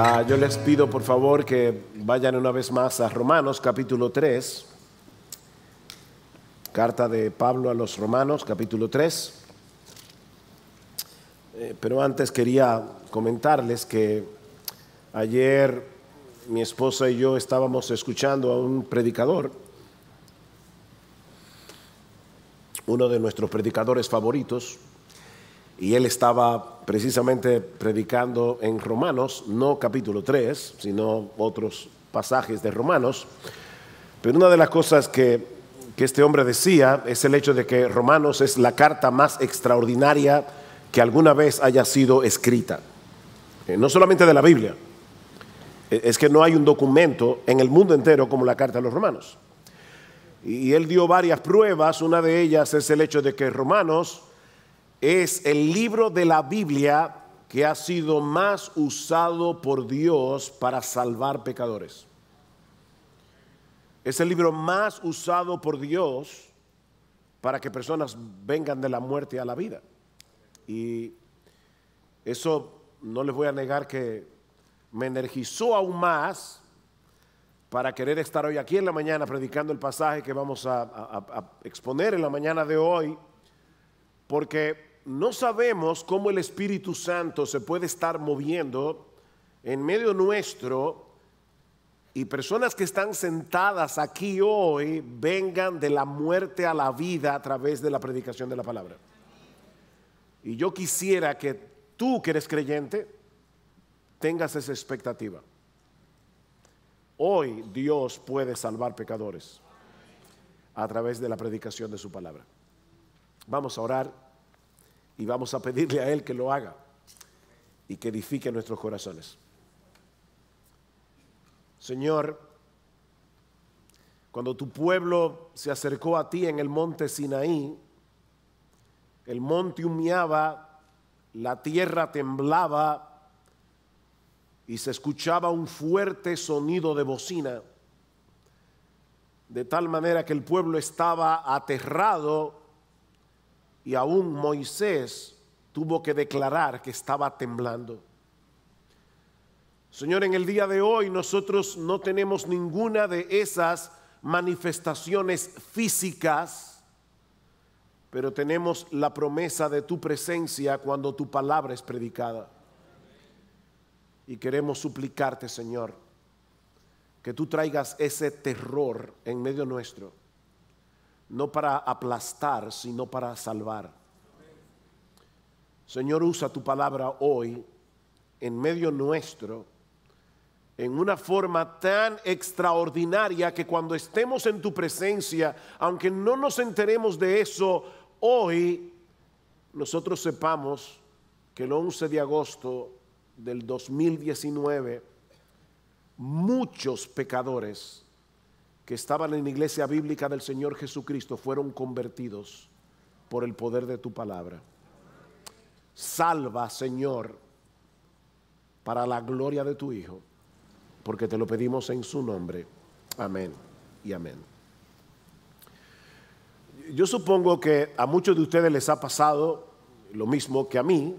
Ah, yo les pido por favor que vayan una vez más a Romanos capítulo 3, carta de Pablo a los Romanos capítulo 3. Eh, pero antes quería comentarles que ayer mi esposa y yo estábamos escuchando a un predicador, uno de nuestros predicadores favoritos, y él estaba precisamente predicando en Romanos, no capítulo 3, sino otros pasajes de Romanos. Pero una de las cosas que, este hombre decía es el hecho de que Romanos es la carta más extraordinaria que alguna vez haya sido escrita. Eh, no solamente de la Biblia, eh, es que no hay un documento en el mundo entero como la carta a los romanos. Y él dio varias pruebas, una de ellas es el hecho de que Romanos es el libro de la Biblia que ha sido más usado por Dios para salvar pecadores. Es el libro más usado por Dios para que personas vengan de la muerte a la vida. Y eso no les voy a negar que me energizó aún más para querer estar hoy aquí en la mañana predicando el pasaje que vamos a, exponer en la mañana de hoy, porque no sabemos cómo el Espíritu Santo se puede estar moviendo en medio nuestro y personas que están sentadas aquí hoy vengan de la muerte a la vida a través de la predicación de la palabra. Y yo quisiera que tú que eres creyente tengas esa expectativa. Hoy Dios puede salvar pecadores a través de la predicación de su palabra. Vamos a orar y vamos a pedirle a Él que lo haga y que edifique nuestros corazones. Señor, cuando tu pueblo se acercó a ti en el monte Sinaí, el monte humeaba, la tierra temblaba y se escuchaba un fuerte sonido de bocina, de tal manera que el pueblo estaba aterrado y aún Moisés tuvo que declarar que estaba temblando. Señor, en el día de hoy nosotros no tenemos ninguna de esas manifestaciones físicas, pero tenemos la promesa de tu presencia cuando tu palabra es predicada. Y queremos suplicarte, Señor, que tú traigas ese terror en medio nuestro no para aplastar, sino para salvar. Señor, usa tu palabra hoy en medio nuestro, en una forma tan extraordinaria que cuando estemos en tu presencia, aunque no nos enteremos de eso hoy, nosotros sepamos que el 11 de agosto del 2019, muchos pecadores que estaban en la iglesia bíblica del Señor Jesucristo fueron convertidos por el poder de tu palabra. Salva, Señor, para la gloria de tu Hijo, porque te lo pedimos en su nombre. Amén y amén. Yo supongo que a muchos de ustedes les ha pasado lo mismo que a mí,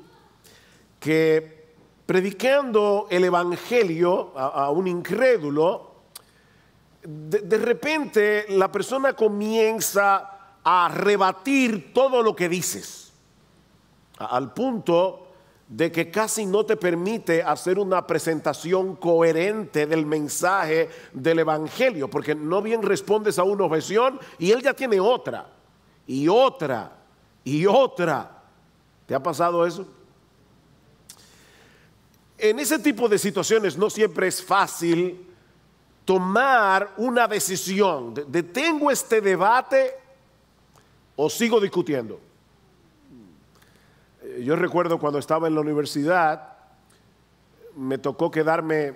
que predicando el Evangelio a, a un incrédulo, de, repente la persona comienza a rebatir todo lo que dices, al punto de que casi no te permite hacer una presentación coherente del mensaje del Evangelio, porque no bien respondes a una objeción y él ya tiene otra, y otra, y otra. ¿Te ha pasado eso? En ese tipo de situaciones no siempre es fácil tomar una decisión. Detengo este debate o sigo discutiendo. Eh, yo recuerdo cuando estaba en la universidad, me tocó quedarme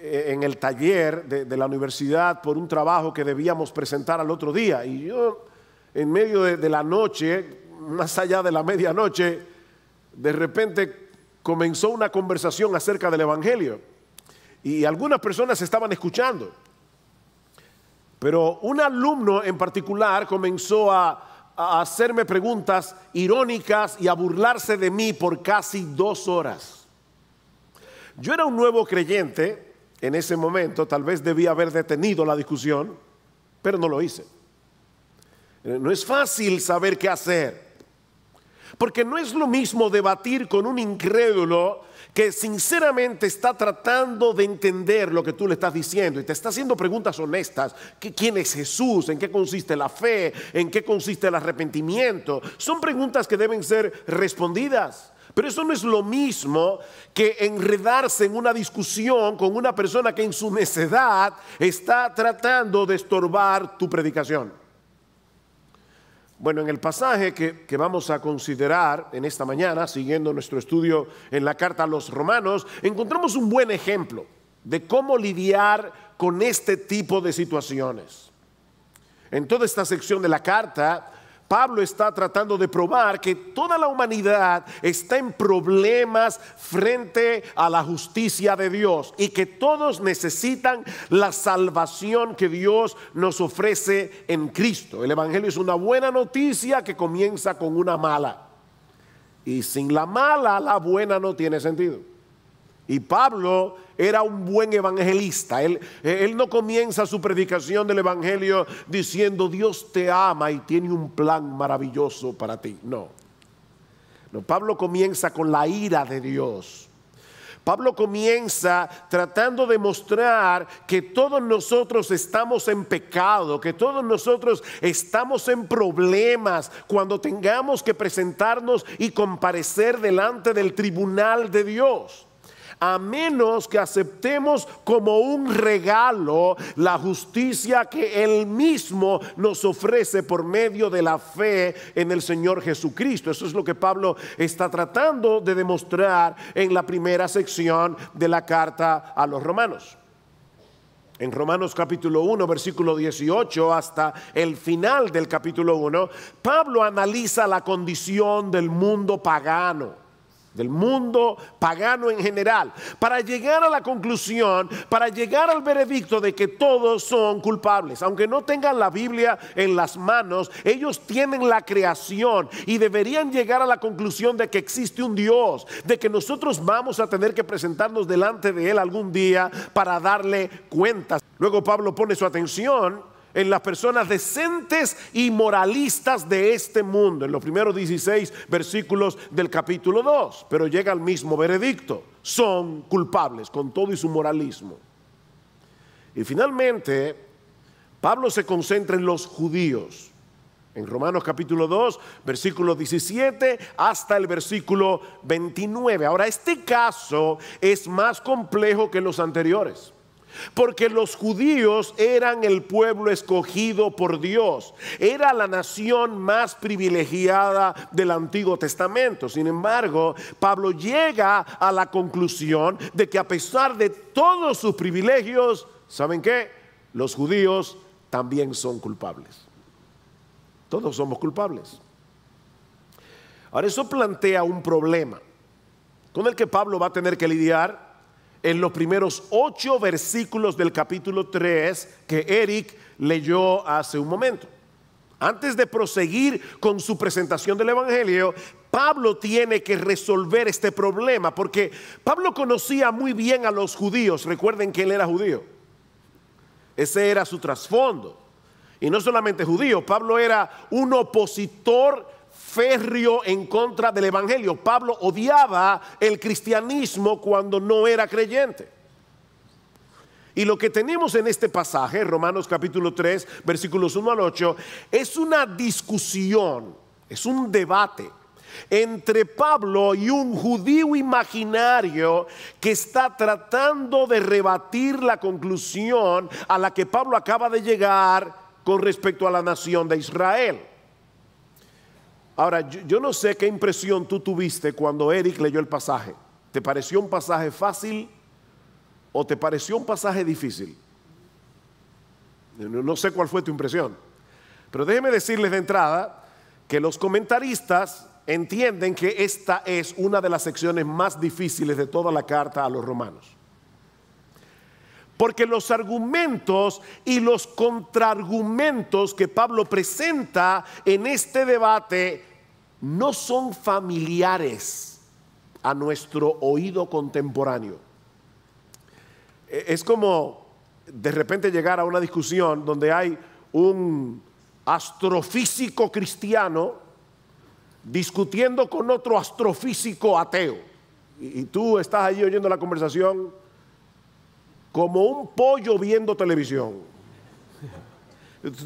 eh, en el taller de, la universidad por un trabajo que debíamos presentar al otro día. Y yo, en medio de la noche, más allá de la medianoche, de repente comenzó una conversación acerca del Evangelio y algunas personas estaban escuchando. Pero un alumno en particular comenzó a, hacerme preguntas irónicas y a burlarse de mí por casi dos horas. Yo era un nuevo creyente en ese momento, tal vez debía haber detenido la discusión, pero no lo hice. Eh, no es fácil saber qué hacer. Porque no es lo mismo debatir con un incrédulo que sinceramente está tratando de entender lo que tú le estás diciendo y te está haciendo preguntas honestas. ¿Quién es Jesús? ¿En qué consiste la fe? ¿En qué consiste el arrepentimiento? Son preguntas que deben ser respondidas. Pero eso no es lo mismo que enredarse en una discusión con una persona que en su necedad está tratando de estorbar tu predicación. Bueno, en el pasaje que, vamos a considerar en esta mañana, siguiendo nuestro estudio en la carta a los romanos, encontramos un buen ejemplo de cómo lidiar con este tipo de situaciones. En toda esta sección de la carta, Pablo está tratando de probar que toda la humanidad está en problemas frente a la justicia de Dios y que todos necesitan la salvación que Dios nos ofrece en Cristo. El Evangelio es una buena noticia que comienza con una mala. Y sin la mala, la buena no tiene sentido. Y Pablo era un buen evangelista. Él, no comienza su predicación del Evangelio diciendo, Dios te ama y tiene un plan maravilloso para ti. No. No, Pablo comienza con la ira de Dios. Pablo comienza tratando de mostrar que todos nosotros estamos en pecado, que todos nosotros estamos en problemas cuando tengamos que presentarnos y comparecer delante del tribunal de Dios a menos que aceptemos como un regalo la justicia que Él mismo nos ofrece por medio de la fe en el Señor Jesucristo. Eso es lo que Pablo está tratando de demostrar en la primera sección de la carta a los romanos. En Romanos capítulo 1, versículo 18 hasta el final del capítulo 1, Pablo analiza la condición del mundo pagano del mundo pagano en general, para llegar a la conclusión, para llegar al veredicto de que todos son culpables. Aunque no tengan la Biblia en las manos, ellos tienen la creación y deberían llegar a la conclusión de que existe un Dios, de que nosotros vamos a tener que presentarnos delante de Él algún día para darle cuentas. Luego Pablo pone su atención en las personas decentes y moralistas de este mundo, en los primeros 16 versículos del capítulo 2, pero llega al mismo veredicto. Son culpables con todo y su moralismo. Y finalmente, Pablo se concentra en los judíos. En Romanos capítulo 2, versículo 17 hasta el versículo 29. Ahora, este caso es más complejo que los anteriores. Porque los judíos eran el pueblo escogido por Dios. Era la nación más privilegiada del Antiguo Testamento. Sin embargo, Pablo llega a la conclusión de que a pesar de todos sus privilegios, ¿saben qué? Los judíos también son culpables. Todos somos culpables. Ahora eso plantea un problema con el que Pablo va a tener que lidiar en los primeros ocho versículos del capítulo 3 que Eric leyó hace un momento. Antes de proseguir con su presentación del Evangelio, Pablo tiene que resolver este problema, porque Pablo conocía muy bien a los judíos, recuerden que él era judío, ese era su trasfondo. Y no solamente judío, Pablo era un opositor férreo en contra del Evangelio. Pablo odiaba el cristianismo cuando no era creyente. Y lo que tenemos en este pasaje, Romanos capítulo 3, versículos 1 al 8, es una discusión, es un debate entre Pablo y un judío imaginario que está tratando de rebatir la conclusión a la que Pablo acaba de llegar con respecto a la nación de Israel. Ahora, yo, no sé qué impresión tú tuviste cuando Eric leyó el pasaje. ¿Te pareció un pasaje fácil o te pareció un pasaje difícil? No sé cuál fue tu impresión. Pero déjeme decirles de entrada que los comentaristas entienden que esta es una de las secciones más difíciles de toda la carta a los romanos. Porque los argumentos y los contraargumentos que Pablo presenta en este debate no son familiares a nuestro oído contemporáneo. E, es como de repente llegar a una discusión donde hay un astrofísico cristiano discutiendo con otro astrofísico ateo. Y, tú estás allí oyendo la conversación como un pollo viendo televisión.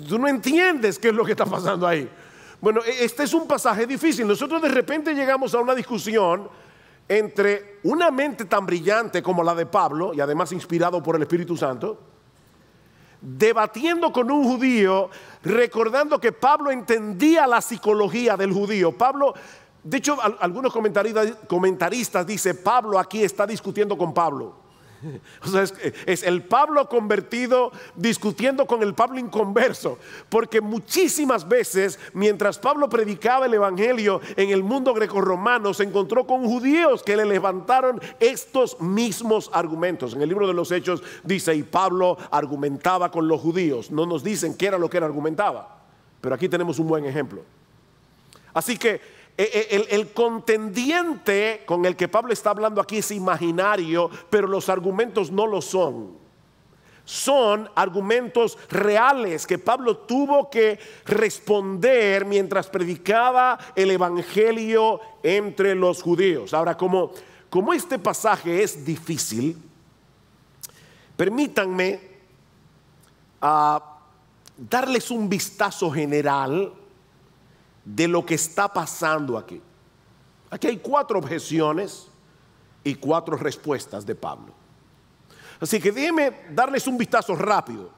Tú no entiendes qué es lo que está pasando ahí. Bueno, e-, este es un pasaje difícil. Nosotros de repente llegamos a una discusión entre una mente tan brillante como la de Pablo, y además inspirado por el Espíritu Santo, debatiendo con un judío, recordando que Pablo entendía la psicología del judío. Pablo, de hecho, algunos comentaristas, comentaristas dicen, Pablo aquí está discutiendo con Pablo. O sea, es, el Pablo convertido discutiendo con el Pablo inconverso. Porque muchísimas veces, mientras Pablo predicaba el Evangelio en el mundo grecorromano, se encontró con judíos que le levantaron estos mismos argumentos. En el libro de los Hechos dice, y Pablo argumentaba con los judíos. No nos dicen qué era lo que él argumentaba. Pero aquí tenemos un buen ejemplo. Así que eh, eh, el, contendiente con el que Pablo está hablando aquí es imaginario, pero los argumentos no lo son. Son argumentos reales que Pablo tuvo que responder mientras predicaba el Evangelio entre los judíos. Ahora, como, como este pasaje es difícil, permítanme ah, darles un vistazo general de lo que está pasando aquí. Aquí hay cuatro objeciones y cuatro respuestas de Pablo. Así que déjenme darles un vistazo rápido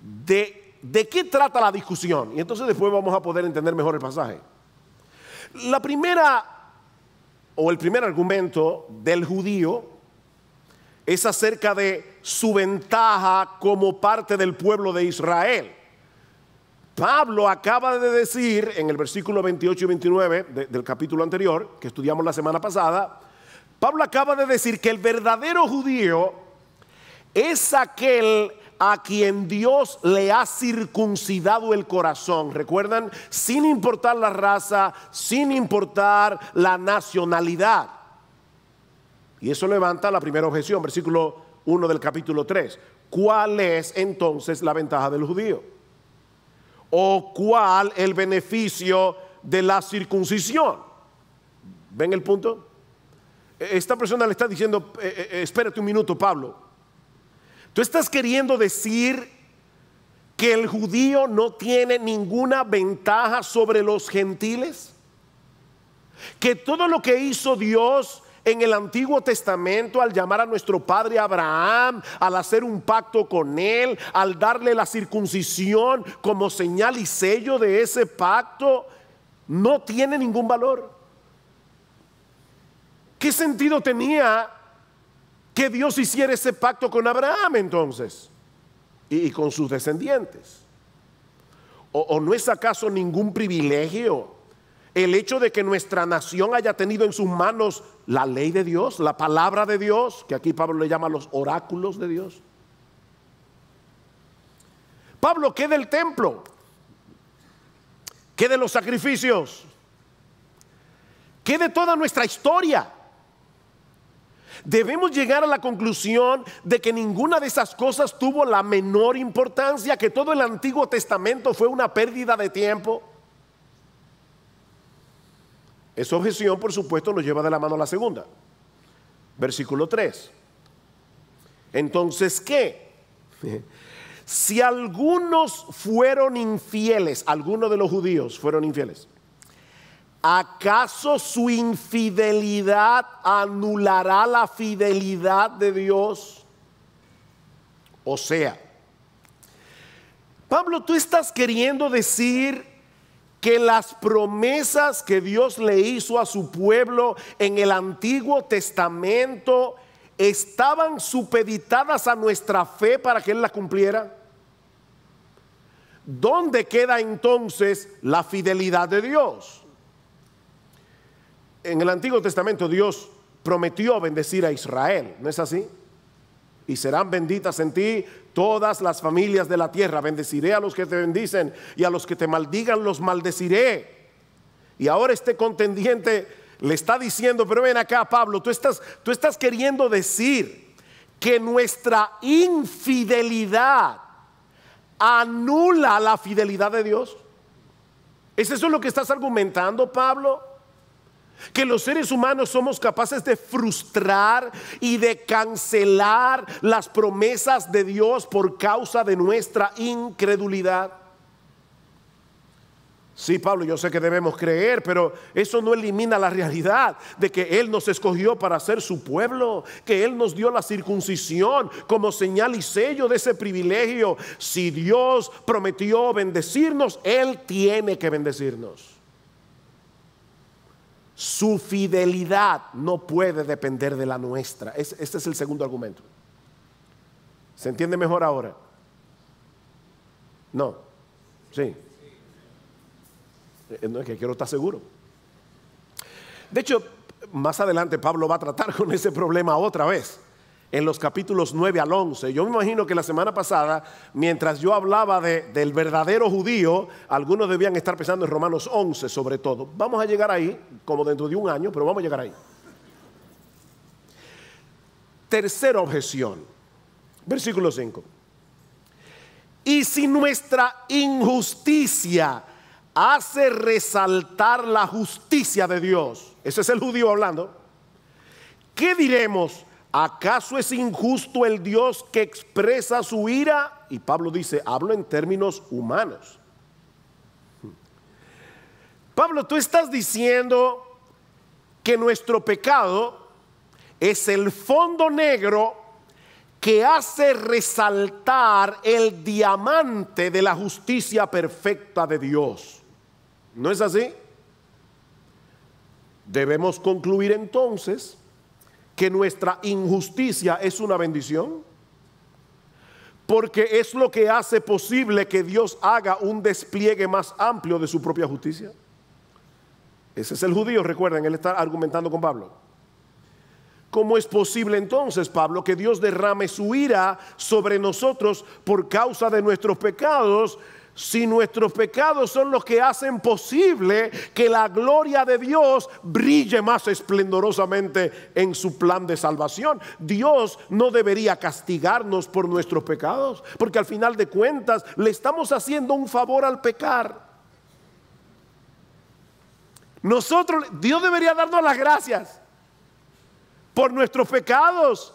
de, de qué trata la discusión. Y entonces después vamos a poder entender mejor el pasaje. La primera o el primer argumento del judío es acerca de su ventaja como parte del pueblo de Israel. Pablo acaba de decir en el versículo 28 y 29 del capítulo anterior, que estudiamos la semana pasada, Pablo acaba de decir que el verdadero judío es aquel a quien Dios le ha circuncidado el corazón. ¿Recuerdan? Sin importar la raza, sin importar la nacionalidad. Y eso levanta la primera objeción, versículo 1 del capítulo 3. ¿Cuál es entonces la ventaja del judío? o cuál el beneficio de la circuncisión. ¿Ven el punto? Esta persona le está diciendo, eh, eh, eh, espérate un minuto, Pablo. Tú estás queriendo decir que el judío no tiene ninguna ventaja sobre los gentiles. Que todo lo que hizo Dios en el Antiguo Testamento, al llamar a nuestro padre Abraham, al hacer un pacto con él, al darle la circuncisión como señal y sello de ese pacto, no tiene ningún valor. ¿Qué sentido tenía que Dios hiciera ese pacto con Abraham entonces y, con sus descendientes? ¿O, ¿O no es acaso ningún privilegio el hecho de que nuestra nación haya tenido en sus manos la ley de Dios, la palabra de Dios, que aquí Pablo le llama los oráculos de Dios. Pablo, ¿qué del templo? ¿Qué de los sacrificios? ¿Qué de toda nuestra historia? Debemos llegar a la conclusión de que ninguna de esas cosas tuvo la menor importancia, que todo el Antiguo Testamento fue una pérdida de tiempo esa objeción, por supuesto, nos lleva de la mano a la segunda. Versículo 3. Entonces, ¿qué? Si algunos fueron infieles, algunos de los judíos fueron infieles, ¿acaso su infidelidad anulará la fidelidad de Dios? O sea, Pablo, tú estás queriendo decir que las promesas que Dios le hizo a su pueblo en el Antiguo Testamento estaban supeditadas a nuestra fe para que Él las cumpliera? ¿Dónde queda entonces la fidelidad de Dios? En el Antiguo Testamento Dios prometió bendecir a Israel, ¿no es así? Y serán benditas en ti todas las familias de la tierra. Bendeciré a los que te bendicen y a los que te maldigan los maldeciré. Y ahora este contendiente le está diciendo, pero ven acá Pablo, tú estás, tú estás queriendo decir que nuestra infidelidad anula la fidelidad de Dios. ¿Es eso lo que estás argumentando, Pablo? que los seres humanos somos capaces de frustrar y de cancelar las promesas de Dios por causa de nuestra incredulidad. Sí, Pablo, yo sé que debemos creer, pero eso no elimina la realidad de que Él nos escogió para ser su pueblo, que Él nos dio la circuncisión como señal y sello de ese privilegio. Si Dios prometió bendecirnos, Él tiene que bendecirnos. Su fidelidad no puede depender de la nuestra. Este es el segundo argumento. ¿Se entiende mejor ahora? No. Sí. Eh, no es que quiero estar seguro. De hecho, más adelante Pablo va a tratar con ese problema otra vez en los capítulos 9 al 11. Yo me imagino que la semana pasada, mientras yo hablaba del verdadero judío, algunos debían estar pensando en Romanos 11 sobre todo. Vamos a llegar ahí, como dentro de un año, pero vamos a llegar ahí. Tercera objeción, versículo 5. Y si nuestra injusticia hace resaltar la justicia de Dios, ese es el judío hablando, ¿qué diremos? ¿Acaso es injusto el Dios que expresa su ira? Y Pablo dice, hablo en términos humanos. Pablo, tú estás diciendo que nuestro pecado es el fondo negro que hace resaltar el diamante de la justicia perfecta de Dios. ¿No es así? Debemos concluir entonces que nuestra injusticia es una bendición? Porque es lo que hace posible que Dios haga un despliegue más amplio de su propia justicia. Ese es el judío, recuerden, él está argumentando con Pablo. ¿Cómo es posible entonces, Pablo, que Dios derrame su ira sobre nosotros por causa de nuestros pecados si nuestros pecados son los que hacen posible que la gloria de Dios brille más esplendorosamente en su plan de salvación. Dios no debería castigarnos por nuestros pecados, porque al final de cuentas le estamos haciendo un favor al pecar. Nosotros, Dios debería darnos las gracias por nuestros pecados,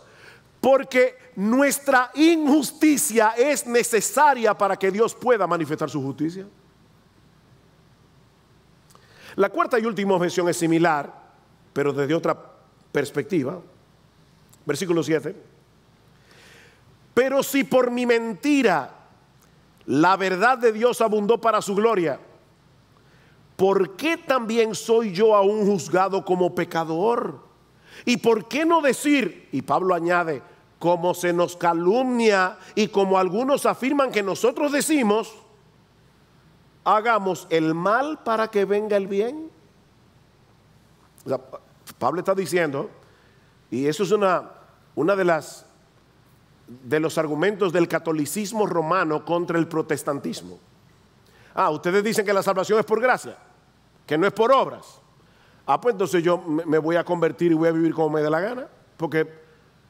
porque nuestra injusticia es necesaria para que Dios pueda manifestar su justicia. La cuarta y última objeción es similar, pero desde otra perspectiva. Versículo 7. Pero si por mi mentira la verdad de Dios abundó para su gloria, ¿por qué también soy yo aún juzgado como pecador? ¿Y por qué no decir, y Pablo añade, como se nos calumnia y como algunos afirman que nosotros decimos, hagamos el mal para que venga el bien. Pablo está diciendo, y eso es una, una de las de los argumentos del catolicismo romano contra el protestantismo. Ah, ustedes dicen que la salvación es por gracia, que no es por obras. Ah, pues entonces yo me voy a convertir y voy a vivir como me dé la gana, porque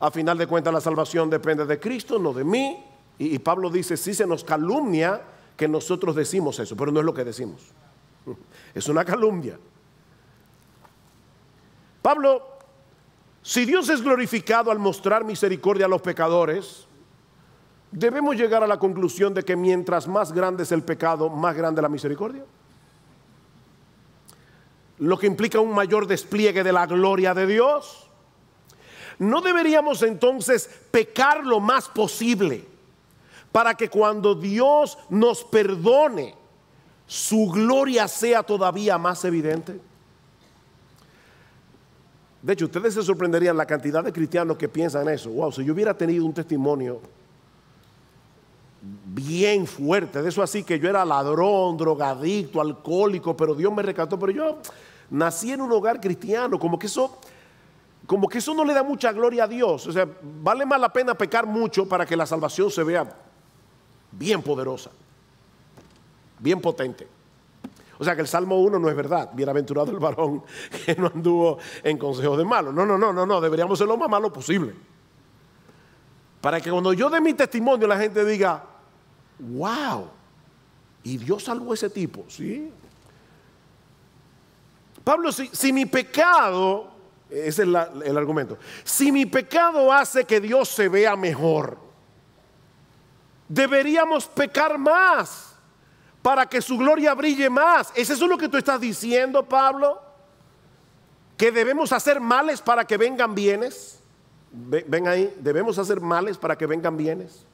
a final de cuentas la salvación depende de Cristo, no de mí. Y, Pablo dice, si se nos calumnia que nosotros decimos eso, pero no es lo que decimos. Es una calumnia. Pablo, si Dios es glorificado al mostrar misericordia a los pecadores, debemos llegar a la conclusión de que mientras más grande es el pecado, más grande la misericordia. Lo que implica un mayor despliegue de la gloria de Dios. ¿No deberíamos entonces pecar lo más posible para que cuando Dios nos perdone, su gloria sea todavía más evidente? De hecho, ustedes se sorprenderían la cantidad de cristianos que piensan eso. Wow, si yo hubiera tenido un testimonio bien fuerte, de eso así que yo era ladrón, drogadicto, alcohólico, pero Dios me rescató, pero yo nací en un hogar cristiano, como que eso como que eso no le da mucha gloria a Dios. O sea, vale más la pena pecar mucho para que la salvación se vea bien poderosa, bien potente. O sea que el Salmo 1 no es verdad. Bienaventurado el varón que no anduvo en consejos de malos. No, no, no, no, no. Deberíamos ser lo más malo posible. Para que cuando yo dé mi testimonio la gente diga, wow, y Dios salvó a ese tipo. ¿Sí? Pablo, si, si mi pecado ese es el argumento. Si mi pecado hace que Dios se vea mejor, deberíamos pecar más para que su gloria brille más. ¿Es eso lo que tú estás diciendo, Pablo? ¿Que debemos hacer males para que vengan bienes? Ven ahí, debemos hacer males para que vengan bienes.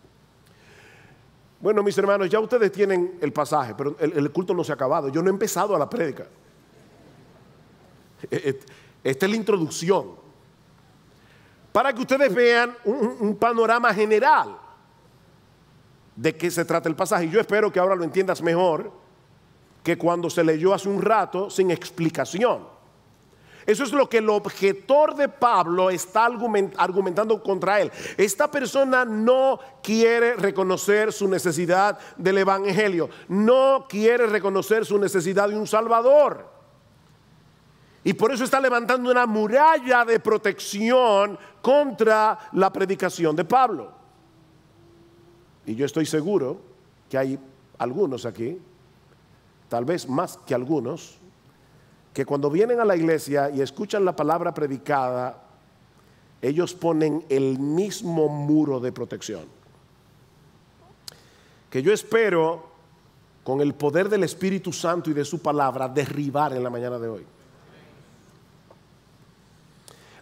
Bueno, mis hermanos, ya ustedes tienen el pasaje, pero el, el culto no se ha acabado. Yo no he empezado a la prédica. Eh, eh, esta es la introducción. Para que ustedes vean un, panorama general de qué se trata el pasaje. Yo espero que ahora lo entiendas mejor que cuando se leyó hace un rato sin explicación. Eso es lo que el objetor de Pablo está argumentando contra él. Esta persona no quiere reconocer su necesidad del Evangelio, no quiere reconocer su necesidad de un Salvador. Y por eso está levantando una muralla de protección contra la predicación de Pablo. Y yo estoy seguro que hay algunos aquí, tal vez más que algunos, que cuando vienen a la iglesia y escuchan la palabra predicada, ellos ponen el mismo muro de protección. Que yo espero, con el poder del Espíritu Santo y de su palabra, derribar en la mañana de hoy.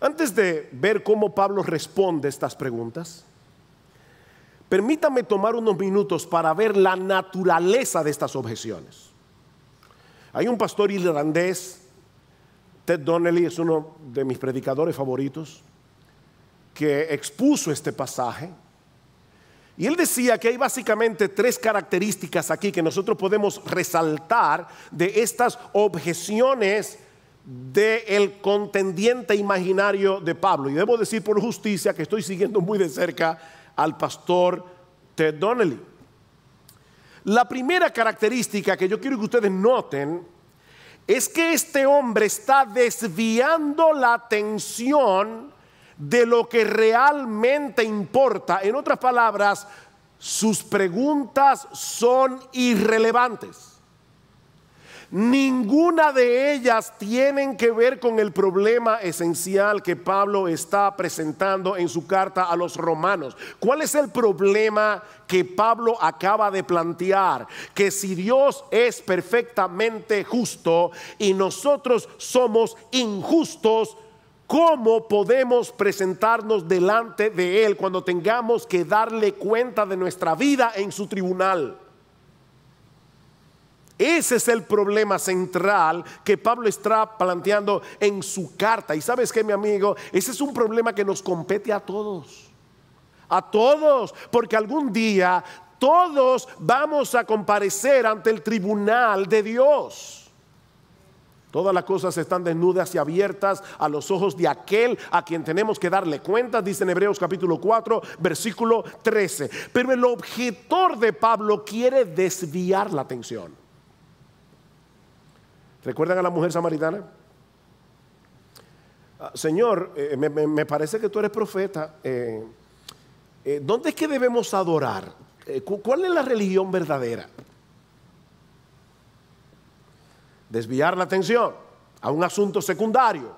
Antes de ver cómo Pablo responde estas preguntas, permítame tomar unos minutos para ver la naturaleza de estas objeciones. Hay un pastor irlandés, Ted Donnelly, es uno de mis predicadores favoritos, que expuso este pasaje. Y él decía que hay básicamente tres características aquí que nosotros podemos resaltar de estas objeciones del el contendiente imaginario de Pablo. Y debo decir por justicia que estoy siguiendo muy de cerca al pastor Ted Donnelly. La primera característica que yo quiero que ustedes noten es que este hombre está desviando la atención de lo que realmente importa. En otras palabras, sus preguntas son irrelevantes. Ninguna de ellas tienen que ver con el problema esencial que Pablo está presentando en su carta a los romanos. ¿Cuál es el problema que Pablo acaba de plantear? Que si Dios es perfectamente justo y nosotros somos injustos, ¿Cómo podemos presentarnos delante de Él cuando tengamos que darle cuenta de nuestra vida en su tribunal? Ese es el problema central que Pablo está planteando en su carta. Y sabes que, mi amigo, ese es un problema que nos compete a todos. A todos, porque algún día todos vamos a comparecer ante el tribunal de Dios. Todas las cosas están desnudas y abiertas a los ojos de aquel a quien tenemos que darle cuenta dice en Hebreos capítulo 4, versículo 13. Pero el objetor de Pablo quiere desviar la atención. ¿Recuerdan a la mujer samaritana? Ah, señor, eh, me, parece que tú eres profeta. Eh, eh, ¿Dónde es que debemos adorar? ¿Cuál es la religión verdadera? Desviar la atención a un asunto secundario.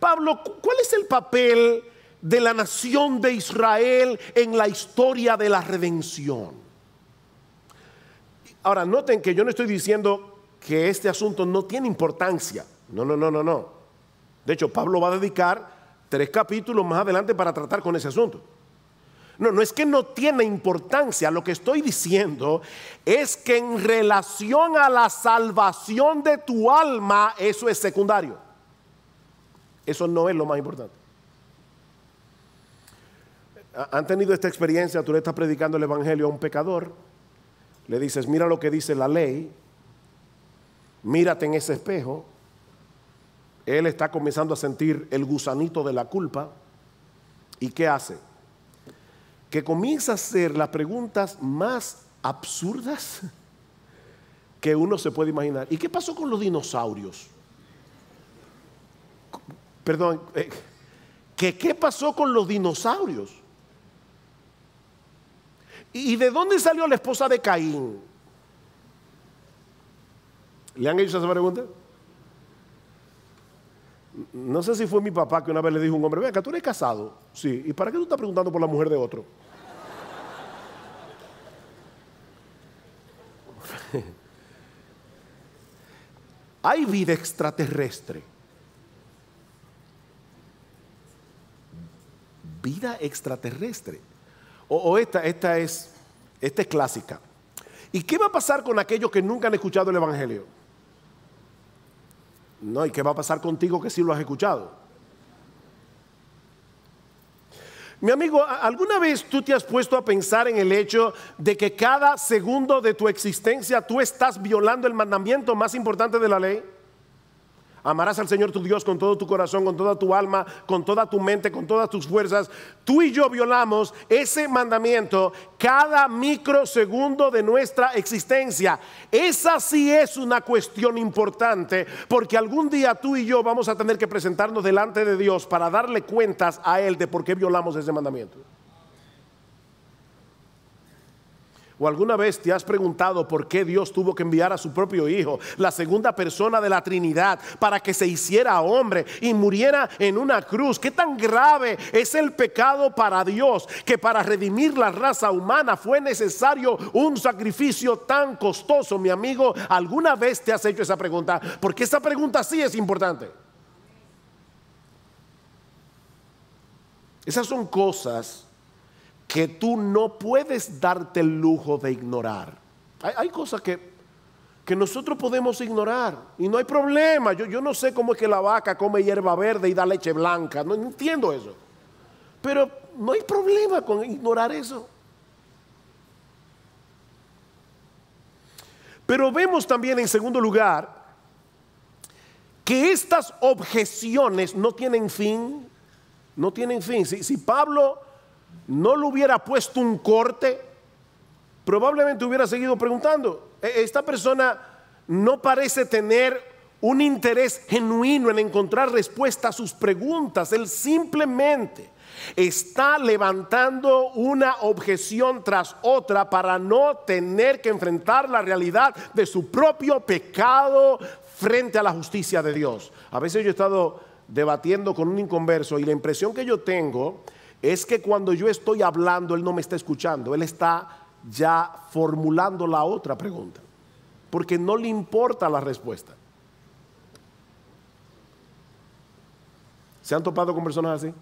Pablo, ¿cuál es el papel de la nación de Israel en la historia de la redención? Ahora, noten que yo no estoy diciendo que este asunto no tiene importancia. No, no, no, no, no. De hecho, Pablo va a dedicar tres capítulos más adelante para tratar con ese asunto. No, no es que no tiene importancia. Lo que estoy diciendo es que en relación a la salvación de tu alma, eso es secundario. Eso no es lo más importante. ¿Han tenido esta experiencia? Tú le estás predicando el Evangelio a un pecador le dices, mira lo que dice la ley, mírate en ese espejo, él está comenzando a sentir el gusanito de la culpa, ¿y qué hace? Que comienza a hacer las preguntas más absurdas que uno se puede imaginar. ¿Y qué pasó con los dinosaurios? Perdón, eh, ¿qué, qué pasó con los dinosaurios? ¿Y de dónde salió la esposa de Caín? ¿Le han hecho esa pregunta? No sé si fue mi papá que una vez le dijo a un hombre, Vea que tú eres casado. Sí, ¿y para qué tú estás preguntando por la mujer de otro? Hay vida extraterrestre. Vida extraterrestre. O, esta, esta es, esta es clásica. ¿Y qué va a pasar con aquellos que nunca han escuchado el Evangelio? No, ¿y qué va a pasar contigo que sí lo has escuchado? Mi amigo, ¿alguna vez tú te has puesto a pensar en el hecho de que cada segundo de tu existencia tú estás violando el mandamiento más importante de la ley? Amarás al Señor tu Dios con todo tu corazón, con toda tu alma, con toda tu mente, con todas tus fuerzas. Tú y yo violamos ese mandamiento cada microsegundo de nuestra existencia. Esa sí es una cuestión importante porque algún día tú y yo vamos a tener que presentarnos delante de Dios para darle cuentas a Él de por qué violamos ese mandamiento. ¿O alguna vez te has preguntado por qué Dios tuvo que enviar a su propio Hijo, la segunda persona de la Trinidad, para que se hiciera hombre y muriera en una cruz? ¿Qué tan grave es el pecado para Dios que para redimir la raza humana fue necesario un sacrificio tan costoso, mi amigo? ¿Alguna vez te has hecho esa pregunta? Porque esa pregunta sí es importante. Esas son cosas que tú no puedes darte el lujo de ignorar. Hay, cosas que, nosotros podemos ignorar y no hay problema. Yo, no sé cómo es que la vaca come hierba verde y da leche blanca, no, entiendo eso. Pero no hay problema con ignorar eso. Pero vemos también en segundo lugar que estas objeciones no tienen fin, no tienen fin. Si, si Pablo no le hubiera puesto un corte, probablemente hubiera seguido preguntando. E, esta persona no parece tener un interés genuino en encontrar respuesta a sus preguntas. Él simplemente está levantando una objeción tras otra para no tener que enfrentar la realidad de su propio pecado frente a la justicia de Dios. A veces yo he estado debatiendo con un inconverso y la impresión que yo tengo es que cuando yo estoy hablando, Él no me está escuchando, Él está ya formulando la otra pregunta, porque no le importa la respuesta. ¿Se han topado con personas así?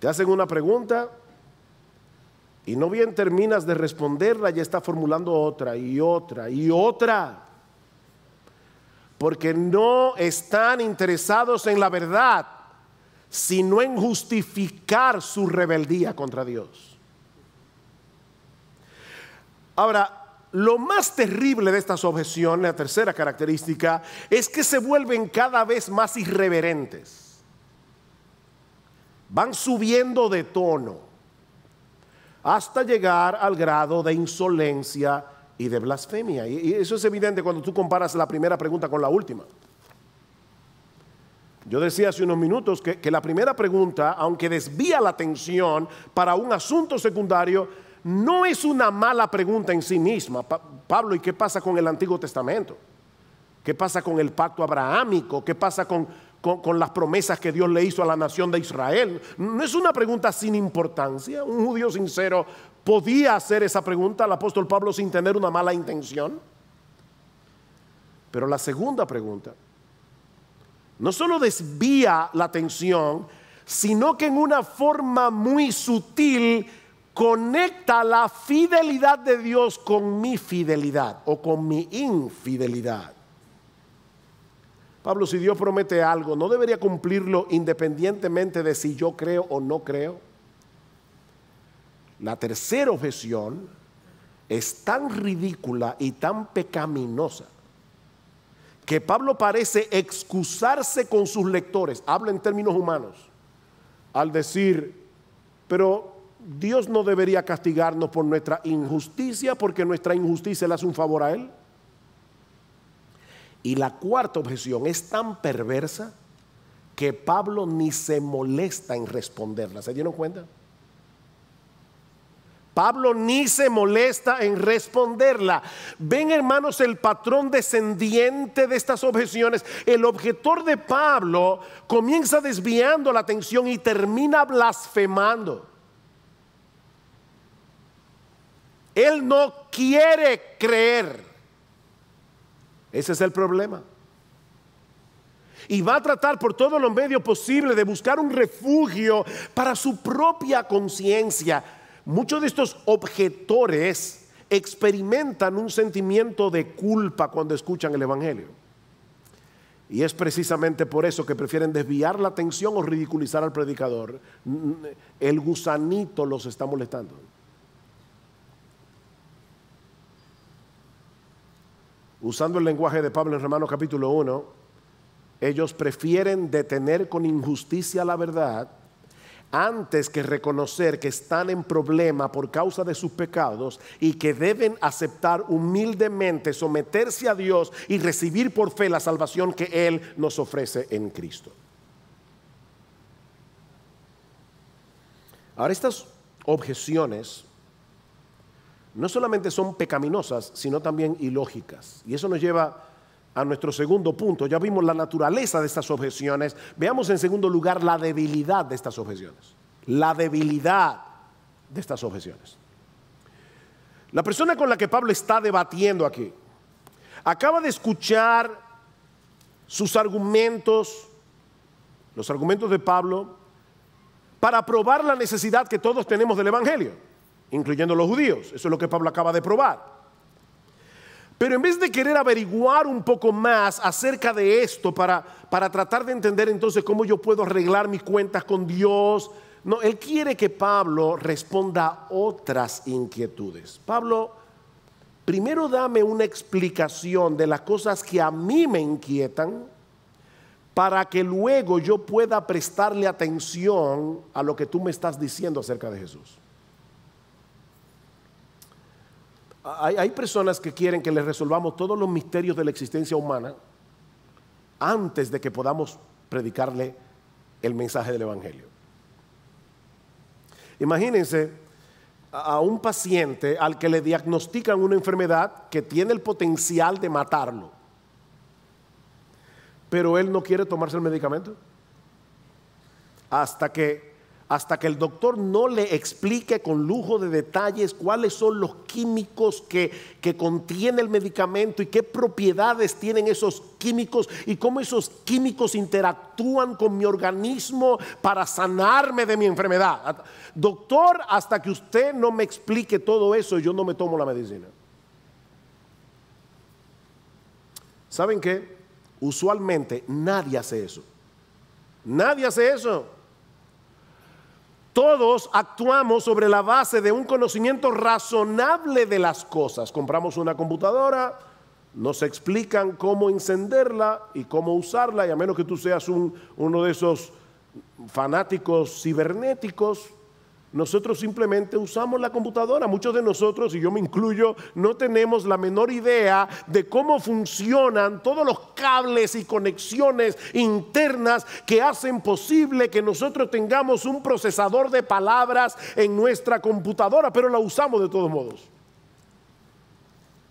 Te hacen una pregunta y no bien terminas de responderla, ya está formulando otra y otra y otra. Porque no están interesados en la verdad sino en justificar su rebeldía contra Dios. Ahora, lo más terrible de estas objeciones, la tercera característica, es que se vuelven cada vez más irreverentes. Van subiendo de tono hasta llegar al grado de insolencia y de blasfemia. Y eso es evidente cuando tú comparas la primera pregunta con la última. Yo decía hace unos minutos que, la primera pregunta, aunque desvía la atención para un asunto secundario, no es una mala pregunta en sí misma. Pablo, ¿y qué pasa con el Antiguo Testamento? ¿Qué pasa con el pacto abrahámico? ¿Qué pasa con, las promesas que Dios le hizo a la nación de Israel? No es una pregunta sin importancia. Un judío sincero podía hacer esa pregunta al apóstol Pablo sin tener una mala intención. Pero la segunda pregunta no solo desvía la atención, sino que en una forma muy sutil conecta la fidelidad de Dios con mi fidelidad o con mi infidelidad. Pablo, si Dios promete algo, ¿no debería cumplirlo independientemente de si yo creo o no creo? La tercera objeción es tan ridícula y tan pecaminosa que Pablo parece excusarse con sus lectores, habla en términos humanos, al decir, pero Dios no debería castigarnos por nuestra injusticia porque nuestra injusticia le hace un favor a Él. Y la cuarta objeción es tan perversa que Pablo ni se molesta en responderla. ¿Se dieron cuenta? Pablo ni se molesta en responderla. Ven hermanos el patrón descendiente de estas objeciones. El objetor de Pablo comienza desviando la atención y termina blasfemando. Él no quiere creer. Ese es el problema. Y va a tratar por todos los medios posibles de buscar un refugio para su propia conciencia Muchos de estos objetores experimentan un sentimiento de culpa cuando escuchan el Evangelio. Y es precisamente por eso que prefieren desviar la atención o ridiculizar al predicador. El gusanito los está molestando. Usando el lenguaje de Pablo en Romanos capítulo 1, ellos prefieren detener con injusticia la verdad antes que reconocer que están en problema por causa de sus pecados y que deben aceptar humildemente, someterse a Dios y recibir por fe la salvación que Él nos ofrece en Cristo. Ahora, estas objeciones no solamente son pecaminosas, sino también ilógicas. Y eso nos lleva a nuestro segundo punto. Ya vimos la naturaleza de estas objeciones. Veamos en segundo lugar la debilidad de estas objeciones. La debilidad de estas objeciones. La persona con la que Pablo está debatiendo aquí acaba de escuchar sus argumentos, los argumentos de Pablo, para probar la necesidad que todos tenemos del Evangelio, incluyendo los judíos. Eso es lo que Pablo acaba de probar. Pero en vez de querer averiguar un poco más acerca de esto para, para tratar de entender entonces cómo yo puedo arreglar mis cuentas con Dios, no, él quiere que Pablo responda a otras inquietudes. Pablo, primero dame una explicación de las cosas que a mí me inquietan para que luego yo pueda prestarle atención a lo que tú me estás diciendo acerca de Jesús. Hay, personas que quieren que les resolvamos todos los misterios de la existencia humana antes de que podamos predicarle el mensaje del Evangelio. Imagínense a un paciente al que le diagnostican una enfermedad que tiene el potencial de matarlo, pero él no quiere tomarse el medicamento hasta que hasta que el doctor no le explique con lujo de detalles cuáles son los químicos que, contiene el medicamento y qué propiedades tienen esos químicos y cómo esos químicos interactúan con mi organismo para sanarme de mi enfermedad. Doctor, hasta que usted no me explique todo eso, yo no me tomo la medicina. ¿Saben qué? Usualmente nadie hace eso. Nadie hace eso. Todos actuamos sobre la base de un conocimiento razonable de las cosas. Compramos una computadora, nos explican cómo encenderla y cómo usarla, y a menos que tú seas uno de esos fanáticos cibernéticos, nosotros simplemente usamos la computadora. Muchos de nosotros, y yo me incluyo, no tenemos la menor idea de cómo funcionan todos los cables y conexiones internas que hacen posible que nosotros tengamos un procesador de palabras en nuestra computadora, pero la usamos de todos modos.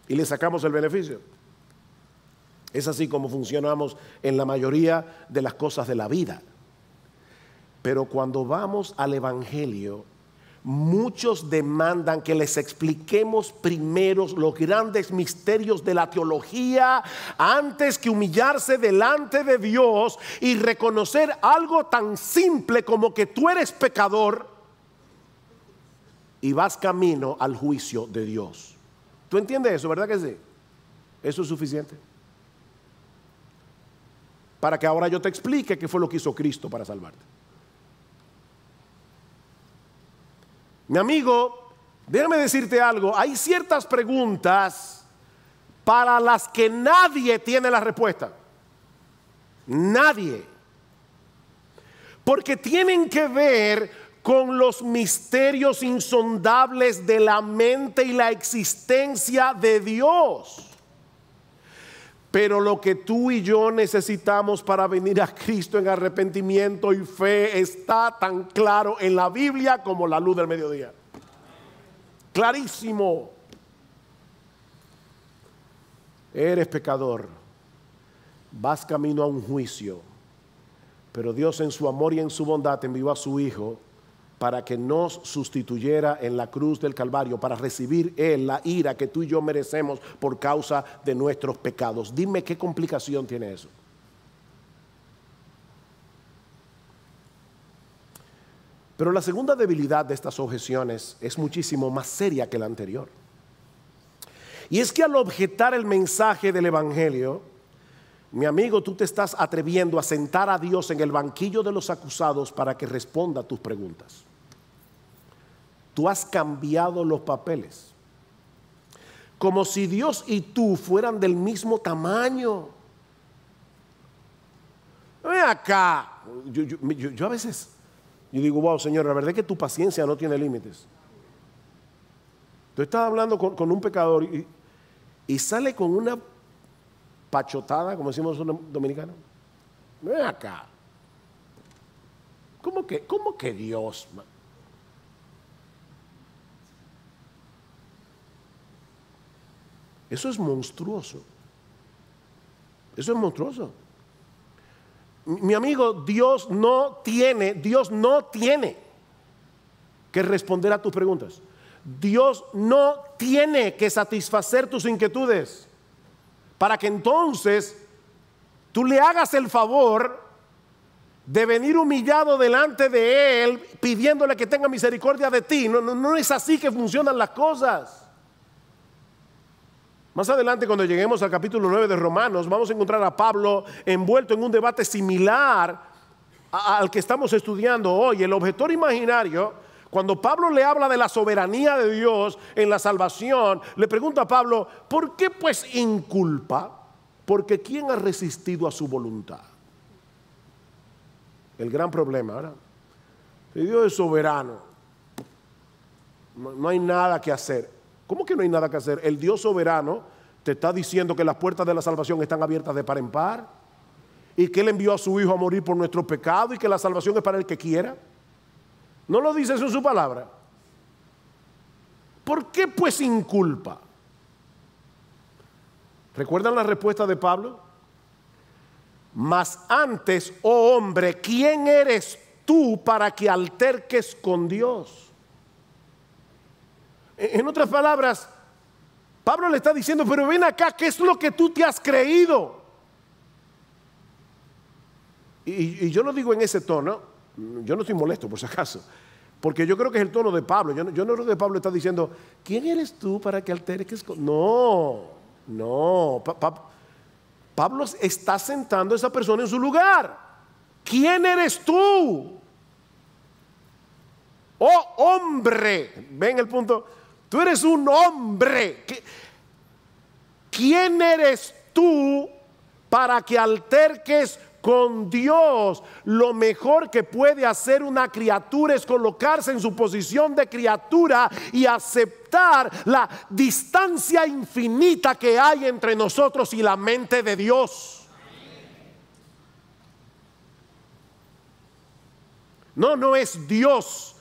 Y le sacamos el beneficio. Es así como funcionamos en la mayoría de las cosas de la vida. Pero cuando vamos al Evangelio, muchos demandan que les expliquemos primero los grandes misterios de la teología antes que humillarse delante de Dios y reconocer algo tan simple como que tú eres pecador y vas camino al juicio de Dios. ¿Tú entiendes eso, verdad que sí? Eso es suficiente. Para que ahora yo te explique qué fue lo que hizo Cristo para salvarte. Mi amigo, déjame decirte algo, hay ciertas preguntas para las que nadie tiene la respuesta. Nadie. Porque tienen que ver con los misterios insondables de la mente y la existencia de Dios. Pero lo que tú y yo necesitamos para venir a Cristo en arrepentimiento y fe está tan claro en la Biblia como la luz del mediodía. Clarísimo. Eres pecador. Vas camino a un juicio. Pero Dios en su amor y en su bondad envió a su Hijo para que nos sustituyera en la cruz del Calvario, para recibir Él la ira que tú y yo merecemos por causa de nuestros pecados. Dime qué complicación tiene eso. Pero la segunda debilidad de estas objeciones es muchísimo más seria que la anterior. Y es que al objetar el mensaje del Evangelio, mi amigo, tú te estás atreviendo a sentar a Dios en el banquillo de los acusados para que responda a tus preguntas. Tú has cambiado los papeles. Como si Dios y tú fueran del mismo tamaño. Ven acá. Yo, a veces, yo digo, wow, Señor, la verdad es que tu paciencia no tiene límites. Tú estás hablando con, un pecador y, sale con una pachotada, como decimos los dominicanos. Ven acá. ¿Cómo que, cómo que Dios? Eso es monstruoso. Eso es monstruoso. Mi amigo, Dios no tiene, Dios no tiene que responder a tus preguntas. Dios no tiene que satisfacer tus inquietudes para que entonces tú le hagas el favor de venir humillado delante de Él pidiéndole que tenga misericordia de ti. No, no, no es así que funcionan las cosas. Más adelante, cuando lleguemos al capítulo 9 de Romanos, vamos a encontrar a Pablo envuelto en un debate similar al que estamos estudiando hoy. El objetor imaginario, cuando Pablo le habla de la soberanía de Dios en la salvación, le pregunta a Pablo, ¿por qué pues inculpa? Porque ¿quién ha resistido a su voluntad? El gran problema, ¿verdad? Si Dios es soberano, no hay nada que hacer. ¿Cómo que no hay nada que hacer? El Dios soberano te está diciendo que las puertas de la salvación están abiertas de par en par y que Él envió a su Hijo a morir por nuestro pecado y que la salvación es para el que quiera. ¿No lo dice eso en su palabra? ¿Por qué pues sin culpa? ¿Recuerdan la respuesta de Pablo? Mas antes, oh hombre, ¿quién eres tú para que alterques con Dios? Eh, en otras palabras, Pablo le está diciendo, pero ven acá, ¿qué es lo que tú te has creído? Y, yo lo digo en ese tono, yo no estoy molesto por si acaso, porque yo creo que es el tono de Pablo. Yo, yo no creo que Pablo está diciendo, ¿quién eres tú para que alteres? No, no. Pablo está sentando a esa persona en su lugar. ¿Quién eres tú? Oh hombre, ven el punto. Tú eres un hombre. ¿Quién eres tú para que alterques con Dios? Lo mejor que puede hacer una criatura es colocarse en su posición de criatura y aceptar la distancia infinita que hay entre nosotros y la mente de Dios. No, no es Dios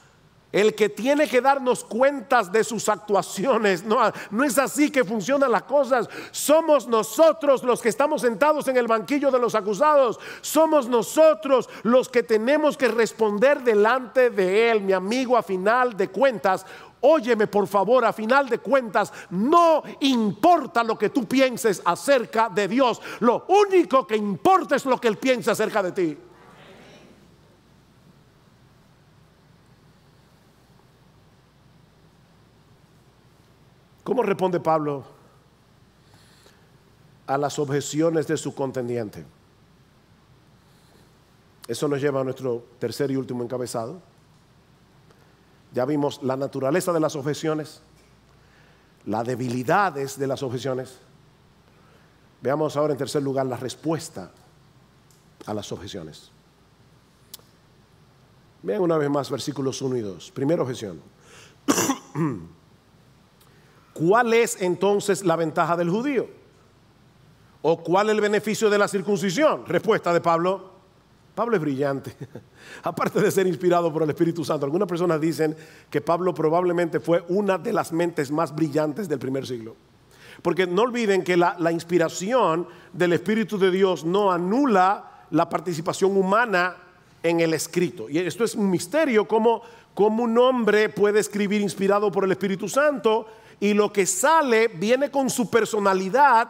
el que tiene que darnos cuentas de sus actuaciones. No, no es así que funcionan las cosas. Somos nosotros los que estamos sentados en el banquillo de los acusados. Somos nosotros los que tenemos que responder delante de Él, mi amigo, a final de cuentas. Óyeme por favor, a final de cuentas, no importa lo que tú pienses acerca de Dios. Lo único que importa es lo que Él piensa acerca de ti. ¿Cómo responde Pablo a las objeciones de su contendiente? Eso nos lleva a nuestro tercer y último encabezado. Ya vimos la naturaleza de las objeciones, las debilidades de las objeciones. Veamos ahora en tercer lugar la respuesta a las objeciones. Vean una vez más versículos 1 y 2. Primera objeción. ¿Cuál es entonces la ventaja del judío? ¿O cuál es el beneficio de la circuncisión? Respuesta de Pablo. Pablo es brillante. Aparte de ser inspirado por el Espíritu Santo, algunas personas dicen que Pablo probablemente fue una de las mentes más brillantes del primer siglo. Porque no olviden que la, inspiración del Espíritu de Dios no anula la participación humana en el escrito. Y esto es un misterio, cómo, cómo un hombre puede escribir inspirado por el Espíritu Santo y lo que sale viene con su personalidad,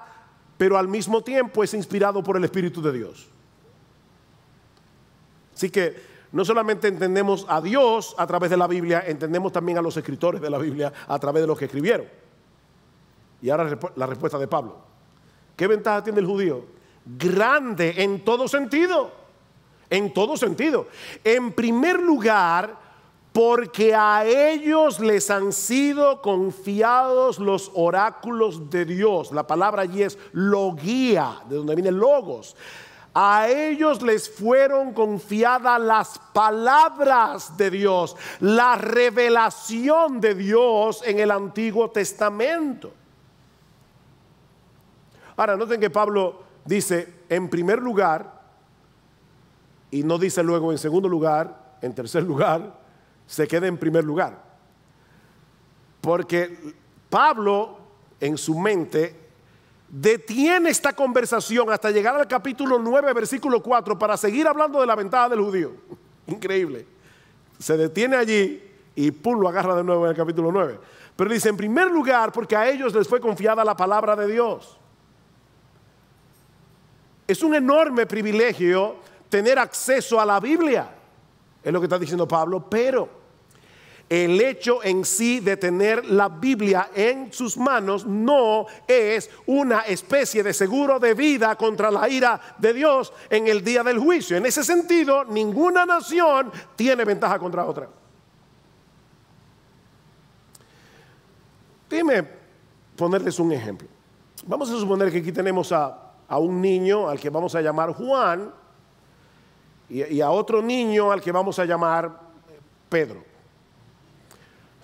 pero al mismo tiempo es inspirado por el Espíritu de Dios. Así que no solamente entendemos a Dios a través de la Biblia, entendemos también a los escritores de la Biblia a través de los que escribieron. Y ahora la respuesta de Pablo. ¿Qué ventaja tiene el judío? Grande en todo sentido. En todo sentido. En primer lugar, porque a ellos les han sido confiados los oráculos de Dios. La palabra allí es logía, de donde viene logos. A ellos les fueron confiadas las palabras de Dios, la revelación de Dios en el Antiguo Testamento. Ahora, noten que Pablo dice, en primer lugar, y no dice luego en segundo lugar, en tercer lugar, se quede en primer lugar. Porque Pablo, en su mente, detiene esta conversación hasta llegar al capítulo 9, versículo 4, para seguir hablando de la ventaja del judío. Increíble. Se detiene allí y Pum lo agarra de nuevo en el capítulo 9. Pero dice, en primer lugar, porque a ellos les fue confiada la palabra de Dios. Es un enorme privilegio tener acceso a la Biblia. Es lo que está diciendo Pablo, pero el hecho en sí de tener la Biblia en sus manos no es una especie de seguro de vida contra la ira de Dios en el día del juicio. En ese sentido, ninguna nación tiene ventaja contra otra. Dime ponerles un ejemplo. Vamos a suponer que aquí tenemos a, a un niño al que vamos a llamar Juan y, a otro niño al que vamos a llamar eh, Pedro.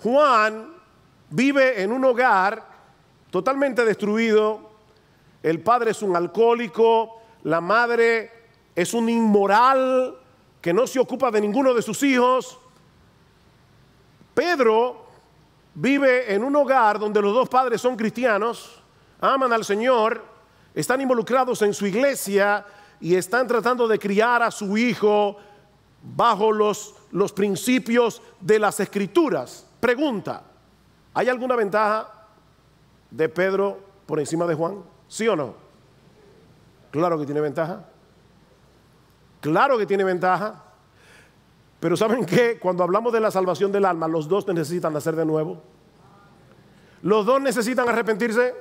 Juan vive en un hogar totalmente destruido, el padre es un alcohólico, la madre es un inmoral que no se ocupa de ninguno de sus hijos. Pedro vive en un hogar donde los dos padres son cristianos, aman al Señor, están involucrados en su iglesia, y están tratando de criar a su hijo bajo los, los principios de las escrituras. Pregunta, ¿hay alguna ventaja de Pedro por encima de Juan? ¿Sí o no? Claro que tiene ventaja. Claro que tiene ventaja. Pero ¿saben qué? Cuando hablamos de la salvación del alma, los dos necesitan nacer de nuevo. Los dos necesitan arrepentirse.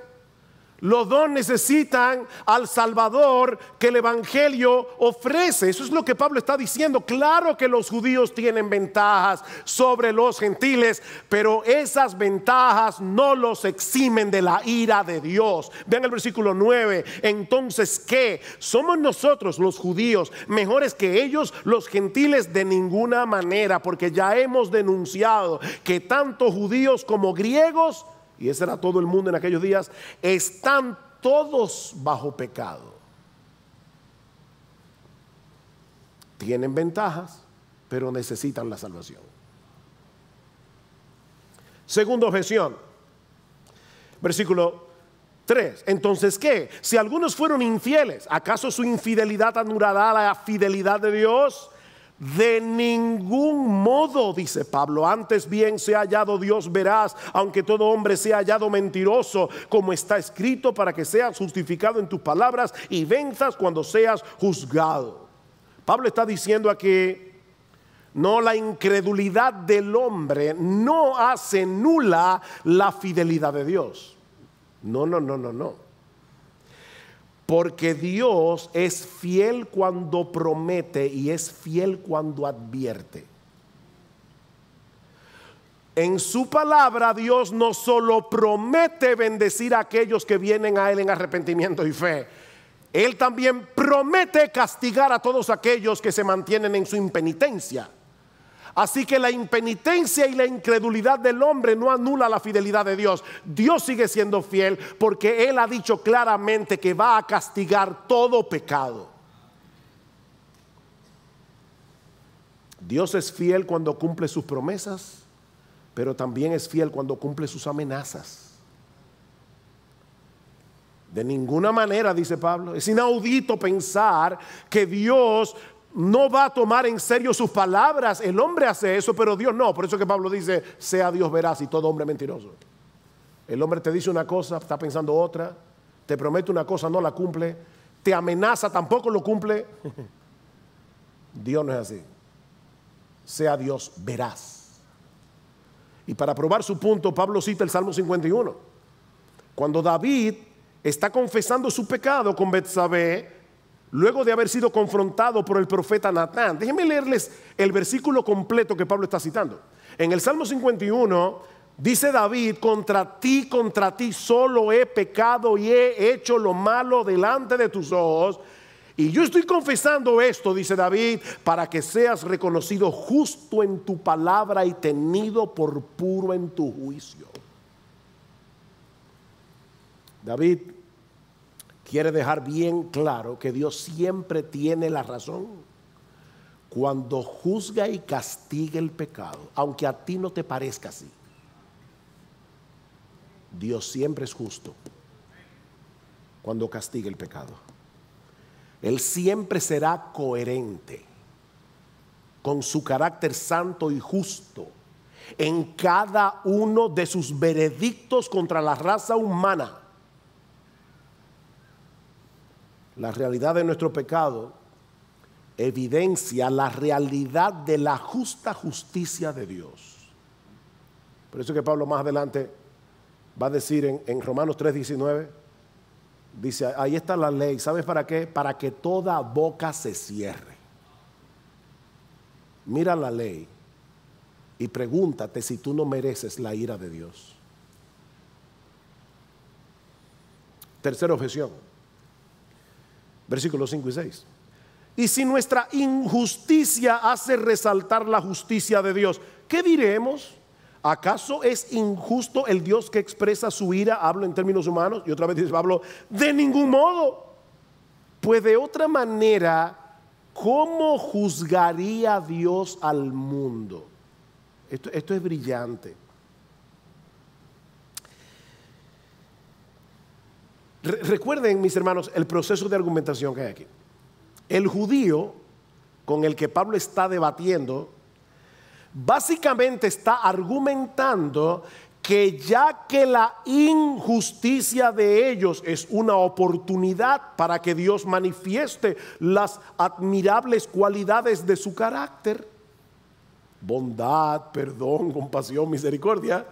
Los dos necesitan al Salvador que el Evangelio ofrece. Eso es lo que Pablo está diciendo. Claro que los judíos tienen ventajas sobre los gentiles, pero esas ventajas no los eximen de la ira de Dios. Vean el versículo 9. Entonces, ¿qué? ¿Somos nosotros los judíos mejores que ellos, los gentiles? De ninguna manera, porque ya hemos denunciado que tanto judíos como griegos y ese era todo el mundo en aquellos días, están todos bajo pecado. Tienen ventajas, pero necesitan la salvación. Segunda objeción, versículo 3. Entonces, ¿qué? Si algunos fueron infieles, ¿acaso su infidelidad anulará la fidelidad de Dios? De ningún modo, dice Pablo, antes bien se ha hallado Dios verás, aunque todo hombre sea hallado mentiroso, como está escrito, para que seas justificado en tus palabras y venzas cuando seas juzgado. Pablo está diciendo aquí, no, la incredulidad del hombre no hace nula la fidelidad de Dios. No, no, no, no, no. Porque Dios es fiel cuando promete y es fiel cuando advierte. En su palabra Dios no solo promete bendecir a aquellos que vienen a Él en arrepentimiento y fe, Él también promete castigar a todos aquellos que se mantienen en su impenitencia. Así que la impenitencia y la incredulidad del hombre no anula la fidelidad de Dios. Dios sigue siendo fiel porque Él ha dicho claramente que va a castigar todo pecado. Dios es fiel cuando cumple sus promesas, pero también es fiel cuando cumple sus amenazas. De ninguna manera, dice Pablo, es inaudito pensar que Dios no va a tomar en serio sus palabras. El hombre hace eso, pero Dios no. Por eso que Pablo dice, sea Dios veraz y todo hombre mentiroso. El hombre te dice una cosa, está pensando otra, te promete una cosa, no la cumple, te amenaza, tampoco lo cumple. Dios no es así. Sea Dios veraz. Y para probar su punto, Pablo cita el Salmo 51. Cuando David está confesando su pecado con Betsabé, luego de haber sido confrontado por el profeta Natán. Déjenme leerles el versículo completo que Pablo está citando. En el Salmo 51 dice David, contra ti, contra ti solo he pecado y he hecho lo malo delante de tus ojos. Y yo estoy confesando esto, dice David, para que seas reconocido justo en tu palabra y tenido por puro en tu juicio. David quiere dejar bien claro que Dios siempre tiene la razón cuando juzga y castiga el pecado, aunque a ti no te parezca así. Dios siempre es justo cuando castiga el pecado. Él siempre será coherente con su carácter santo y justo en cada uno de sus veredictos contra la raza humana. La realidad de nuestro pecado evidencia la realidad de la justa justicia de Dios. Por eso que Pablo más adelante va a decir en, Romanos 3:19, dice, ahí está la ley, ¿sabes para qué? Para que toda boca se cierre. Mira la ley y pregúntate si tú no mereces la ira de Dios. Tercera objeción versículos 5 y 6. Y si nuestra injusticia hace resaltar la justicia de Dios, ¿qué diremos? ¿Acaso es injusto el Dios que expresa su ira? Hablo en términos humanos y otra vez dice Pablo, de ningún modo. Pues de otra manera, ¿cómo juzgaría Dios al mundo? Esto, esto es brillante. recuerden, mis hermanos, el proceso de argumentación que hay aquí. El judío con el que Pablo está debatiendo, básicamente está argumentando que ya que la injusticia de ellos es una oportunidad para que Dios manifieste las admirables cualidades de su carácter, bondad, perdón, compasión, misericordia,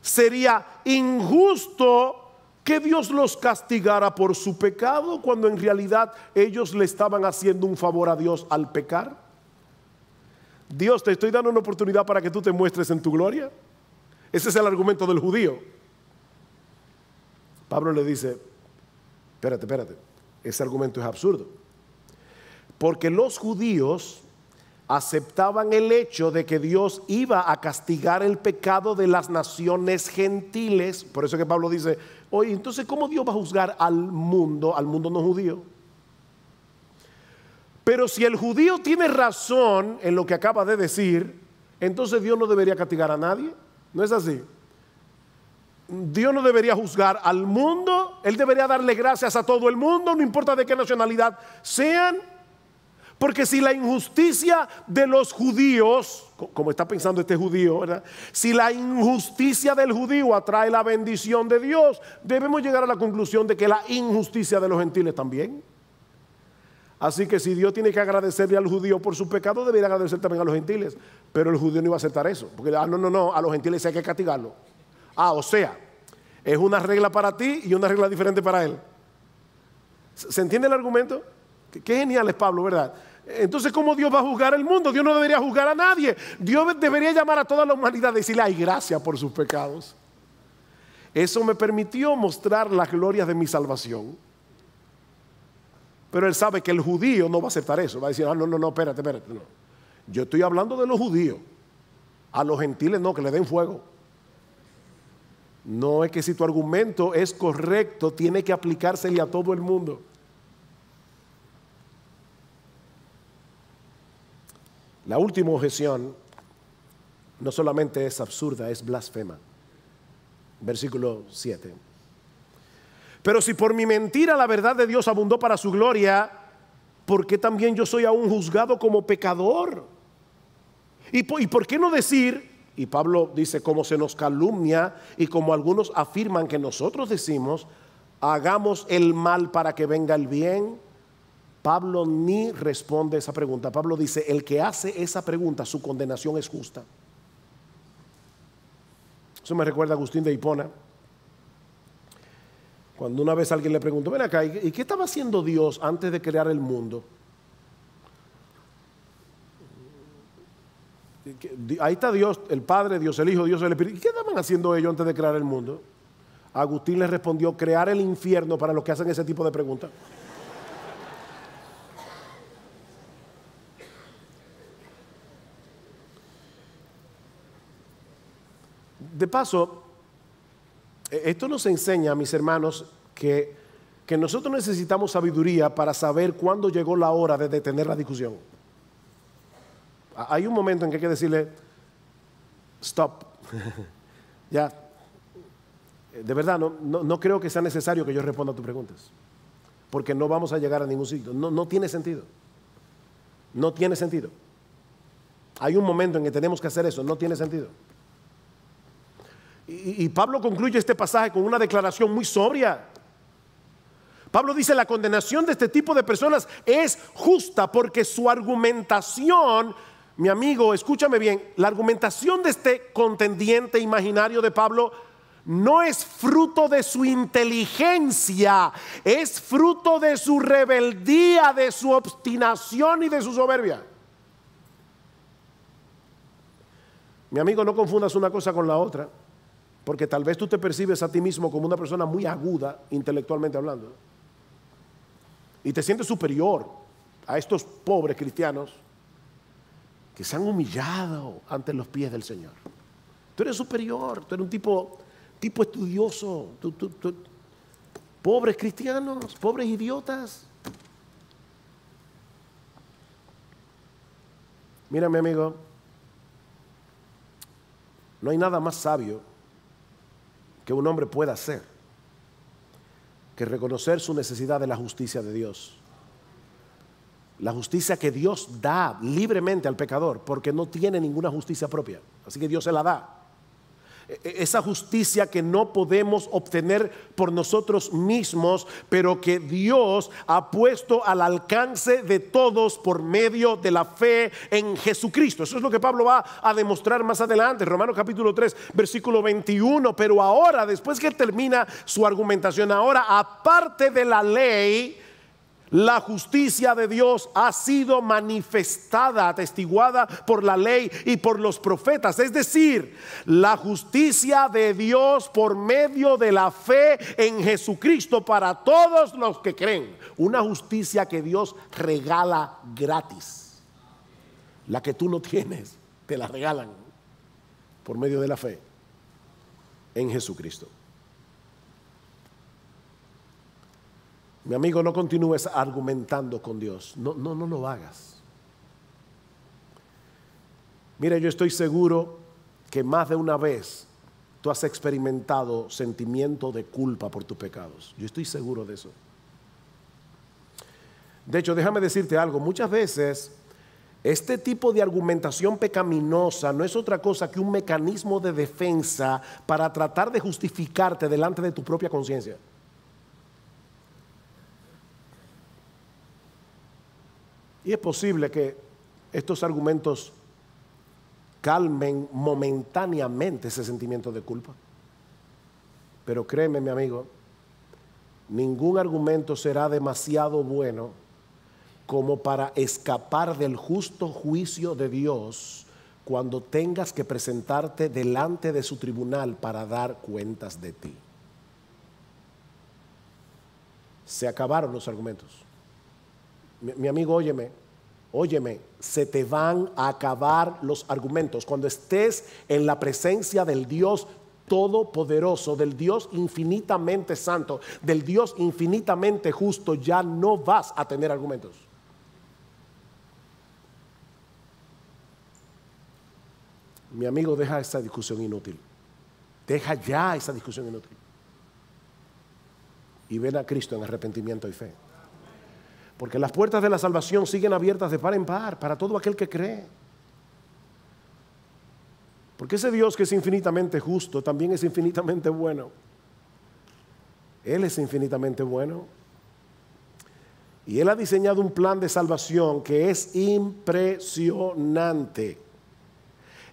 sería injusto que Dios los castigara por su pecado cuando en realidad ellos le estaban haciendo un favor a Dios al pecar? Dios, te estoy dando una oportunidad para que tú te muestres en tu gloria. Ese es el argumento del judío. Pablo le dice, espérate, espérate, ese argumento es absurdo. Porque los judíos aceptaban el hecho de que Dios iba a castigar el pecado de las naciones gentiles. Por eso que Pablo dice, Oye, entonces, ¿cómo Dios va a juzgar al mundo, al mundo no judío? Pero si el judío tiene razón en lo que acaba de decir, entonces Dios no debería castigar a nadie. ¿No es así? Dios no debería juzgar al mundo, Él debería darle gracias a todo el mundo, no importa de qué nacionalidad sean, porque si la injusticia de los judíos, como está pensando este judío, Si la injusticia del judío atrae la bendición de Dios, debemos llegar a la conclusión de que la injusticia de los gentiles también. Así que si Dios tiene que agradecerle al judío por su pecado, debería agradecer también a los gentiles. Pero el judío no iba a aceptar eso. Porque, ah, no, no, no, a los gentiles hay que castigarlo. Ah, o sea, es una regla para ti y una regla diferente para él. ¿Se entiende el argumento? Qué genial es Pablo, ¿verdad? Entonces, ¿cómo Dios va a juzgar el mundo? Dios no debería juzgar a nadie. Dios debería llamar a toda la humanidad y decirle, hay gracia por sus pecados. Eso me permitió mostrar las glorias de mi salvación. Pero él sabe que el judío no va a aceptar eso. Va a decir, ah, no, no, no, espérate, espérate. Yo estoy hablando de los judíos. A los gentiles no, que le den fuego. No es que si tu argumento es correcto, tiene que aplicársele a todo el mundo. La última objeción no solamente es absurda, es blasfema. Versículo 7. Pero si por mi mentira la verdad de Dios abundó para su gloria, ¿por qué también yo soy aún juzgado como pecador? ¿Y por, ¿Y por, qué no decir, y Pablo dice, como se nos calumnia y como algunos afirman que nosotros decimos, hagamos el mal para que venga el bien? Pablo ni responde esa pregunta. Pablo dice, el que hace esa pregunta, su condenación es justa. Eso me recuerda a Agustín de Hipona. Cuando una vez alguien le preguntó, ven acá, ¿y qué estaba haciendo Dios antes de crear el mundo? Ahí está Dios, el Padre, Dios el Hijo, Dios el Espíritu. ¿Y qué estaban haciendo ellos antes de crear el mundo? Agustín le respondió, crear el infierno para los que hacen ese tipo de preguntas. de paso, e-, esto nos enseña, mis hermanos, que, nosotros necesitamos sabiduría para saber cuándo llegó la hora de detener la discusión. Hay un momento en que hay que decirle, stop, ya, de verdad, no, creo que sea necesario que yo responda a tus preguntas, porque no vamos a llegar a ningún sitio, no, no tiene sentido, no tiene sentido. Hay un momento en que tenemos que hacer eso, no tiene sentido. Y, Pablo concluye este pasaje con una declaración muy sobria. Pablo dice, la condenación de este tipo de personas es justa porque su argumentación, mi amigo, escúchame bien, la argumentación de este contendiente imaginario de Pablo no es fruto de su inteligencia, es fruto de su rebeldía, de su obstinación y de su soberbia. Mi amigo, no confundas una cosa con la otra. Porque tal vez tú te percibes a ti mismo como una persona muy aguda intelectualmente hablando. Y te sientes superior a estos pobres cristianos que se han humillado ante los pies del Señor. Tú eres superior, tú eres un tipo, tipo estudioso. Pobres cristianos, pobres idiotas. Mira, mi amigo, no hay nada más sabio que un hombre pueda hacer que reconocer su necesidad de la justicia de Dios. La justicia que Dios da libremente al pecador porque no tiene ninguna justicia propia. Así que Dios se la da. E, esa justicia que no podemos obtener por nosotros mismos, pero que Dios ha puesto al alcance de todos por medio de la fe en Jesucristo. Eso es lo que Pablo va a demostrar más adelante, Romanos capítulo 3, versículo 21, pero ahora, después que termina su argumentación, ahora aparte de la ley, la justicia de Dios ha sido manifestada, atestiguada por la ley y por los profetas. Es decir, la justicia de Dios por medio de la fe en Jesucristo para todos los que creen. Una justicia que Dios regala gratis. La que tú no tienes, te la regalan por medio de la fe en Jesucristo. Mi amigo, no continúes argumentando con Dios. No, no, no lo hagas. Mira, yo estoy seguro que más de una vez tú has experimentado sentimiento de culpa por tus pecados. Yo estoy seguro de eso. De hecho, déjame decirte algo. Muchas veces este tipo de argumentación pecaminosa no es otra cosa que un mecanismo de defensa para tratar de justificarte delante de tu propia conciencia. Y es posible que estos argumentos calmen momentáneamente ese sentimiento de culpa. Pero créeme, mi amigo, ningún argumento será demasiado bueno como para escapar del justo juicio de Dios cuando tengas que presentarte delante de su tribunal para dar cuentas de ti. Se acabaron los argumentos mi, amigo, óyeme, óyeme, se te van a acabar los argumentos. Cuando estés en la presencia del Dios todopoderoso, del Dios infinitamente santo, del Dios infinitamente justo, ya no vas a tener argumentos. Mi amigo, deja esa discusión inútil. Deja ya esa discusión inútil. Y ven a Cristo en arrepentimiento y fe. Porque las puertas de la salvación siguen abiertas de par en par para todo aquel que cree. Porque ese Dios que es infinitamente justo también es infinitamente bueno. Él es infinitamente bueno. Y Él ha diseñado un plan de salvación que es impresionante.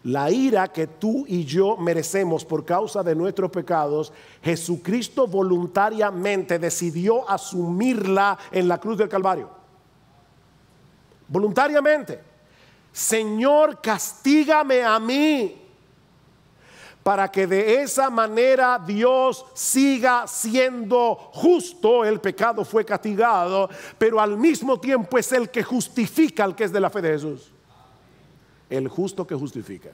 La ira que tú y yo merecemos por causa de nuestros pecados, Jesucristo voluntariamente decidió asumirla en la cruz del Calvario. Voluntariamente. Señor, castígame a mí para que de esa manera Dios siga siendo justo. El pecado fue castigado, pero al mismo tiempo es el que justifica al que es de la fe de Jesús el justo que justifica.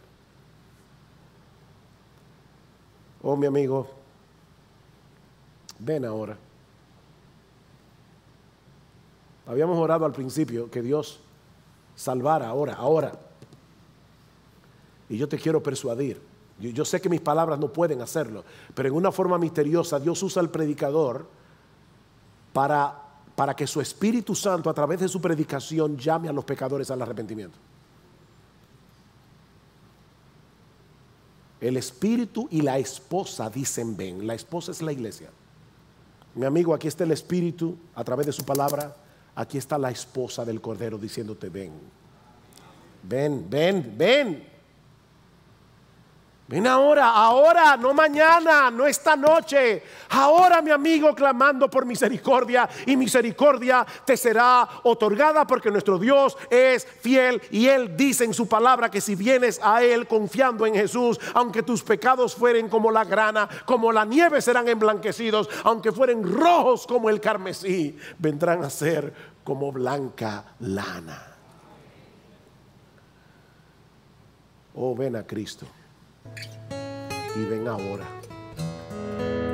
Oh, mi amigo, ven ahora. Habíamos orado al principio que Dios salvara ahora, ahora. Y yo te quiero persuadir. Yo, sé que mis palabras no pueden hacerlo, pero en una forma misteriosa Dios usa al predicador para, para que su Espíritu Santo a través de su predicación llame a los pecadores al arrepentimiento. El espíritu y la esposa dicen ven. La esposa es la iglesia. Mi amigo, aquí está el espíritu a través de su palabra. Aquí está la esposa del Cordero diciéndote ven. Ven, ven, ven. Ven ahora, ahora, no mañana, no esta noche. Ahora, mi amigo, clamando por misericordia y misericordia te será otorgada porque nuestro Dios es fiel y Él dice en su palabra que si vienes a Él confiando en Jesús, aunque tus pecados fueren como la grana, como la nieve serán emblanquecidos, aunque fueren rojos como el carmesí, vendrán a ser como blanca lana. Oh, ven a Cristo y ven ahora.